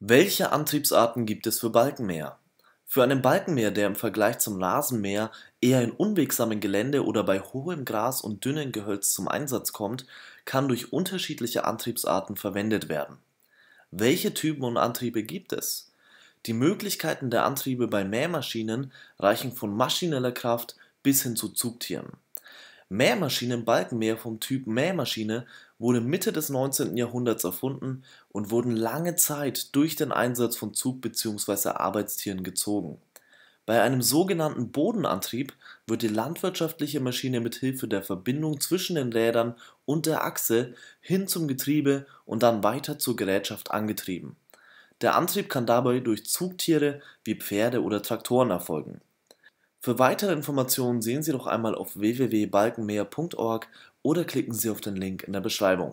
Welche Antriebsarten gibt es für Balkenmäher? Für einen Balkenmäher, der im Vergleich zum Rasenmäher eher in unwegsamen Gelände oder bei hohem Gras und dünnem Gehölz zum Einsatz kommt, kann durch unterschiedliche Antriebsarten verwendet werden. Welche Typen und Antriebe gibt es? Die Möglichkeiten der Antriebe bei Mähmaschinen reichen von maschineller Kraft bis hin zu Zugtieren Balkenmäher vom Typ Mähmaschine wurde Mitte des 19. Jahrhunderts erfunden und wurden lange Zeit durch den Einsatz von Zug bzw. Arbeitstieren gezogen. Bei einem sogenannten Bodenantrieb wird die landwirtschaftliche Maschine mit Hilfe der Verbindung zwischen den Rädern und der Achse hin zum Getriebe und dann weiter zur Gerätschaft angetrieben. Der Antrieb kann dabei durch Zugtiere wie Pferde oder Traktoren erfolgen für weitere Informationen sehen Sie doch einmal auf www.balkenmeer.org oder klicken Sie auf den Link in der Beschreibung